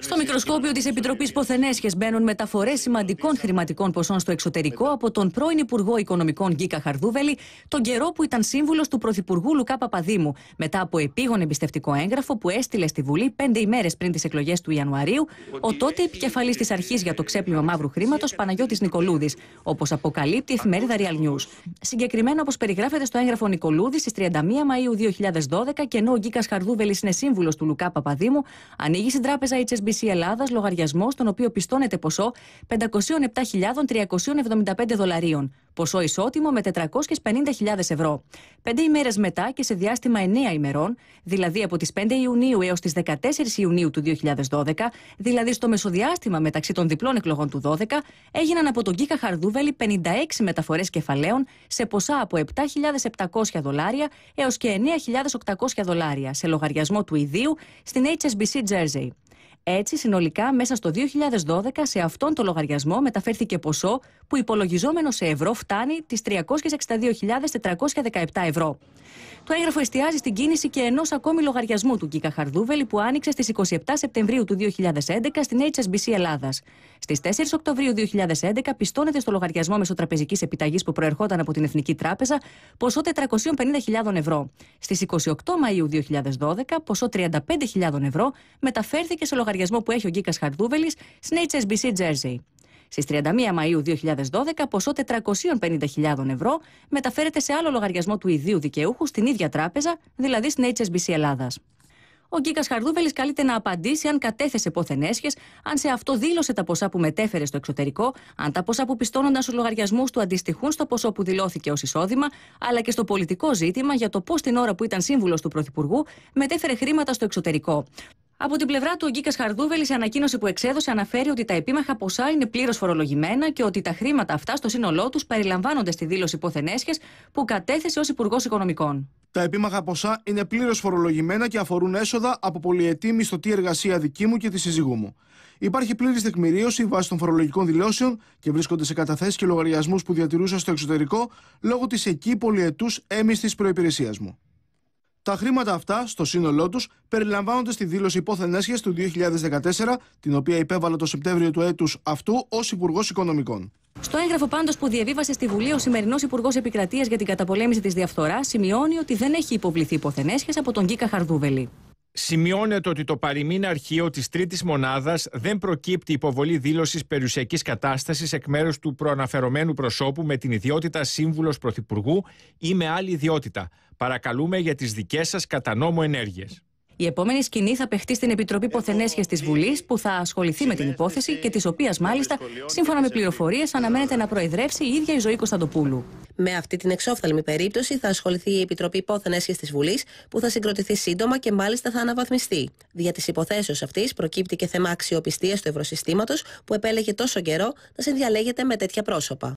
Στο μικροσκόπιο της Επιτροπής Ποθενέσχες μπαίνουν μεταφορές σημαντικών χρηματικών ποσών στο εξωτερικό από τον πρώην Υπουργό Οικονομικών Γκίκα Χαρδούβελη, τον καιρό που ήταν σύμβουλος του Πρωθυπουργού Λουκά Παπαδήμου, μετά από επίγον εμπιστευτικό έγγραφο που έστειλε στη Βουλή πέντε ημέρες πριν τις εκλογές του Ιανουαρίου ο τότε επικεφαλής της Αρχής για το ξέπλυμα μαύρου χρήματος Παναγιώτης Νικολούδης, όπως αποκαλύπτει η εφημερίδα Real News. Συγκεκριμένα, όπως περιγράφεται στο έγγραφο Νικολούδη στις 31 Μαου 2012 και ενώ ο Γκίκας Χαρδούβελης είναι σύμβουλος του Λουκά Παπαδήμου, ανοίγει στην τράπεζα τράπεζα HSBC Ελλάδας λογαριασμός, στον οποίο πιστώνεται ποσό 507.375 δολαρίων, ποσό ισότιμο με 450.000 ευρώ. Πέντε ημέρες μετά και σε διάστημα 9 ημερών, δηλαδή από τις 5 Ιουνίου έως τις 14 Ιουνίου του 2012, δηλαδή στο μεσοδιάστημα μεταξύ των διπλών εκλογών του 12, έγιναν από τον Κίκα Χαρδούβελη 56 μεταφορές κεφαλαίων σε ποσά από 7.700 δολάρια έως και 9.800 δολάρια σε λογαριασμό του ιδίου στην HSBC Jersey. Έτσι, συνολικά, μέσα στο 2012 σε αυτόν τον λογαριασμό μεταφέρθηκε ποσό που υπολογιζόμενο σε ευρώ φτάνει τις 362.417 ευρώ. Το έγγραφο εστιάζει στην κίνηση και ενός ακόμη λογαριασμού του Κίκα Χαρδούβελη που άνοιξε στις 27 Σεπτεμβρίου του 2011 στην HSBC Ελλάδας. Στις 4 Οκτωβρίου 2011 πιστώνεται στο λογαριασμό μεσοτραπεζικής επιταγής που προερχόταν από την Εθνική Τράπεζα ποσό 450.000 ευρώ. Στις 28 Μαΐου 2012 ποσό 35.000 ευρώ μεταφέρθηκε σε λογαριασμό λογαριασμό που έχει ο Γκίκας Χαρδούβελης στην HSBC Jersey. Στι 31 Μαου 2012, ποσό 450.000 ευρώ μεταφέρεται σε άλλο λογαριασμό του ιδίου δικαιούχου στην ίδια τράπεζα, δηλαδή στην HSBC Ελλάδας. Ο Γκίκας Χαρδούβελης καλείται να απαντήσει αν κατέθεσε πόθεν έσχες, αν σε αυτό δήλωσε τα ποσά που μετέφερε στο εξωτερικό, αν τα ποσά που πιστώνονταν στους λογαριασμούς του αντιστοιχούν στο ποσό που δηλώθηκε ως εισόδημα, αλλά και στο πολιτικό ζήτημα για το πώς την ώρα που ήταν σύμβουλος του Πρωθυπουργού μετέφερε χρήματα στο εξωτερικό. Από την πλευρά του, ο Γκίκας Χαρδούβελης, σε ανακοίνωση που εξέδωσε, αναφέρει ότι τα επίμαχα ποσά είναι πλήρως φορολογημένα και ότι τα χρήματα αυτά στο σύνολό τους περιλαμβάνονται στη δήλωση υποθενέσχε που κατέθεσε ως Υπουργός Οικονομικών. Τα επίμαχα ποσά είναι πλήρως φορολογημένα και αφορούν έσοδα από πολυετή μισθωτή εργασία δική μου και της σύζυγού μου. Υπάρχει πλήρης τεκμηρίωση βάσει των φορολογικών δηλώσεων και βρίσκονται σε καταθέσεις και λογαριασμούς που διατηρούσα στο εξωτερικό λόγω της εκεί πολυετούς έμειστη προπηρεσία μου. Τα χρήματα αυτά, στο σύνολό τους, περιλαμβάνονται στη δήλωση υπόθεν του 2014, την οποία υπέβαλε το Σεπτέμβριο του έτους αυτού ως Υπουργός Οικονομικών. Στο έγγραφο πάντως που διαβίβασε στη Βουλή ο σημερινός Υπουργός Επικρατείας για την καταπολέμηση της διαφθοράς, σημειώνει ότι δεν έχει υποβληθεί υπόθεν από τον Κίκα Χαρδούβελη. Σημειώνεται ότι το παρημήν αρχείο της τρίτης μονάδας δεν προκύπτει υποβολή δήλωσης περιουσιακής κατάστασης εκ μέρους του προαναφερομένου προσώπου με την ιδιότητα σύμβουλος πρωθυπουργού ή με άλλη ιδιότητα. Παρακαλούμε για τις δικές σας κατά νόμο ενέργειες. Η επόμενη σκηνή θα παιχτεί στην Επιτροπή Ποθενέσχε της Βουλής, που θα ασχοληθεί με την υπόθεση και της οποίας, μάλιστα, σύμφωνα με πληροφορίες, αναμένεται να προεδρεύσει η ίδια η Ζωή Κωνσταντοπούλου. Με αυτή την εξόφθαλμη περίπτωση θα ασχοληθεί η Επιτροπή Πόθεν Έσχεση της Βουλής, που θα συγκροτηθεί σύντομα και μάλιστα θα αναβαθμιστεί. Δια της υποθέσεως αυτής προκύπτει και θέμα αξιοπιστίας του ευρωσυστήματος, που επέλεγε τόσο καιρό να συνδιαλέγεται με τέτοια πρόσωπα.